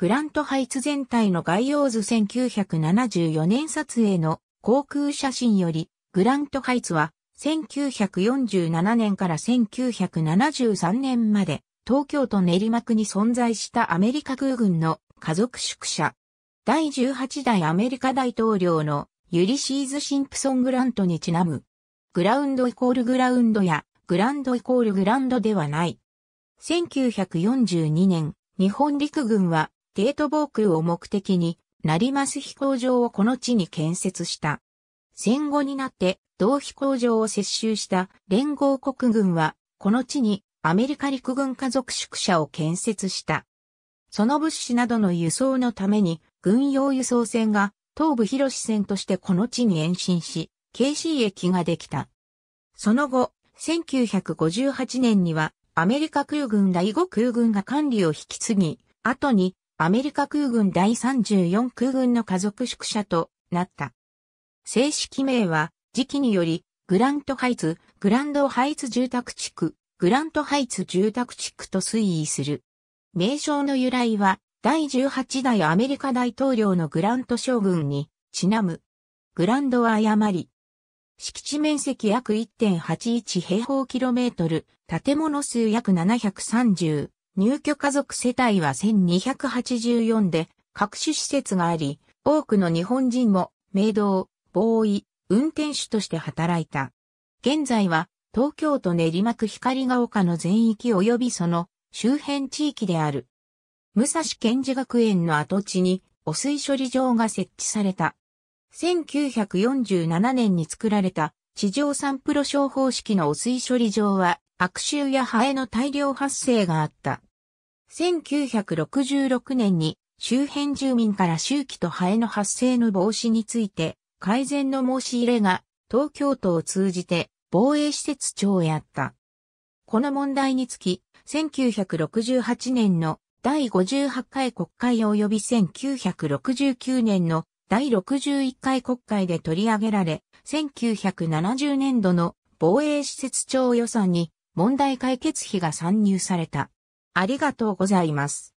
グラントハイツ全体の概要図1974年撮影の航空写真より、グラントハイツは1947年から1973年まで東京都練馬区に存在したアメリカ空軍の家族宿舎。第18代アメリカ大統領のユリシーズ・シンプソン・グラントにちなむ。グラウンドイコールグラウンドやグランドイコールグランドではない。1942年、日本陸軍はゲート防空を目的に、成増飛行場をこの地に建設した。戦後になって同飛行場を接収した連合国軍は、この地にアメリカ陸軍家族宿舎を建設した。その物資などの輸送のために、軍用輸送船が東部広志線としてこの地に延伸し、KC 駅ができた。その後、1958年にはアメリカ空軍第5空軍が管理を引き継ぎ、後にアメリカ空軍第34空軍の家族宿舎となった。正式名は、時期により、グラントハイツ、グランドハイツ住宅地区、グラントハイツ住宅地区と推移する。名称の由来は、第18代アメリカ大統領のグラント将軍にちなむ。グランドは誤り。敷地面積約1.81平方キロメートル、建物数約730。入居家族世帯は1284で各種施設があり、多くの日本人も、明道、ボーイ、運転手として働いた。現在は、東京都練馬区光が丘の全域及びその周辺地域である。武蔵賢治学園の跡地に汚水処理場が設置された。1947年に作られた地上産プロ商方式の汚水処理場は悪臭やハエの大量発生があった。1966年に周辺住民から周期とハエの発生の防止について改善の申し入れが東京都を通じて防衛施設長をやった。この問題につき、1968年の第58回国会及び1969年の第61回国会で取り上げられ、1970年度の防衛施設長予算に問題解決費が参入された。ありがとうございます。